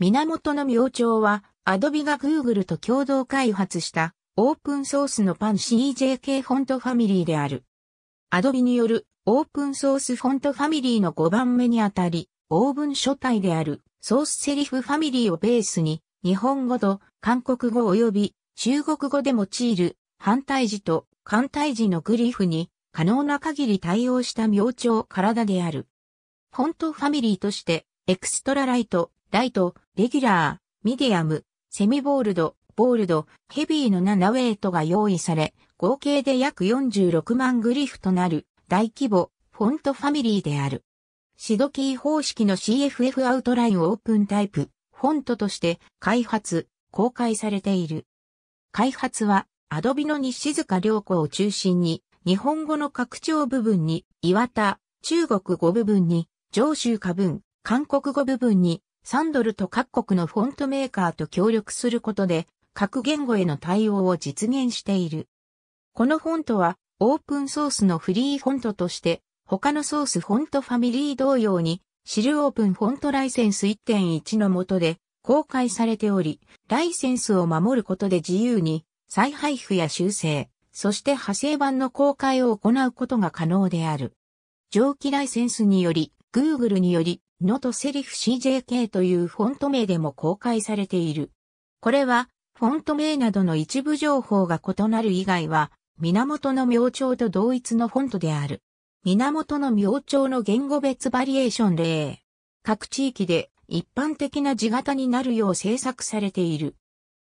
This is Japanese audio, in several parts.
源の明朝は、アドビが Google と共同開発したオープンソースのパン CJK フォントファミリーである。アドビによるオープンソースフォントファミリーの5番目にあたり、オーブン書体であるソースセリフファミリーをベースに、日本語と韓国語及び中国語で用いる反対字と反対字のグリフに可能な限り対応した明朝体である。フォントファミリーとして、エクストラライト、ライト、レギュラー、ミディアム、セミボールド、ボールド、ヘビーの7ウェイトが用意され、合計で約46万グリフとなる大規模フォントファミリーである。シドキー方式の CFF アウトラインオープンタイプ、フォントとして開発、公開されている。開発は、アドビの西塚良子を中心に、日本語の拡張部分に、岩田、中国語部分に、上州下文、韓国語部分に、サンドルと各国のフォントメーカーと協力することで、各言語への対応を実現している。このフォントは、オープンソースのフリーフォントとして、他のソースフォントファミリー同様に、シルオープンフォントライセンス1.1の下で公開されており、ライセンスを守ることで自由に再配布や修正、そして派生版の公開を行うことが可能である。蒸気ライセンスにより、Google によりのとセリフ CJK というフォント名でも公開されている。これは、フォント名などの一部情報が異なる以外は、源の明朝と同一のフォントである。源の明朝の言語別バリエーション例。各地域で一般的な字型になるよう制作されている。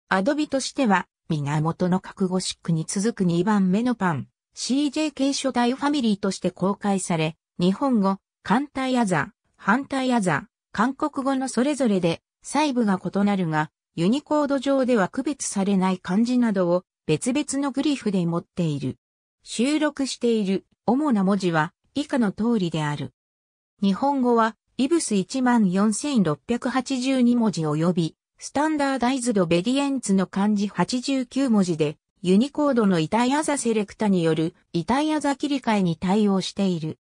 アドビとしては、源の覚悟シックに続く2番目のパン、CJK 初代ファミリーとして公開され、日本語、艦隊アザ、反対アザ、韓国語のそれぞれで細部が異なるが、ユニコード上では区別されない漢字などを別々のグリフで持っている。収録している主な文字は以下の通りである。日本語は、イブス14682文字及び、スタンダーダイズドベリエンツの漢字89文字で、ユニコードのイタイアザセレクタによるイタイアザ切り替えに対応している。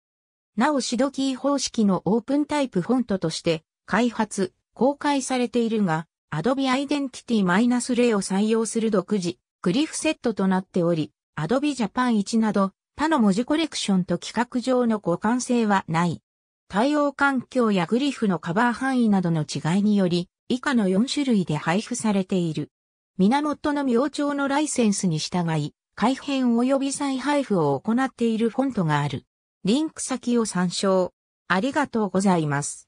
なおシドキー方式のオープンタイプフォントとして開発、公開されているが、Adobe i d e n t i t y 例を採用する独自、グリフセットとなっており、Adobe Japan 1など他の文字コレクションと規格上の互換性はない。対応環境やグリフのカバー範囲などの違いにより、以下の4種類で配布されている。源の明朝のライセンスに従い、改変及び再配布を行っているフォントがある。リンク先を参照。ありがとうございます。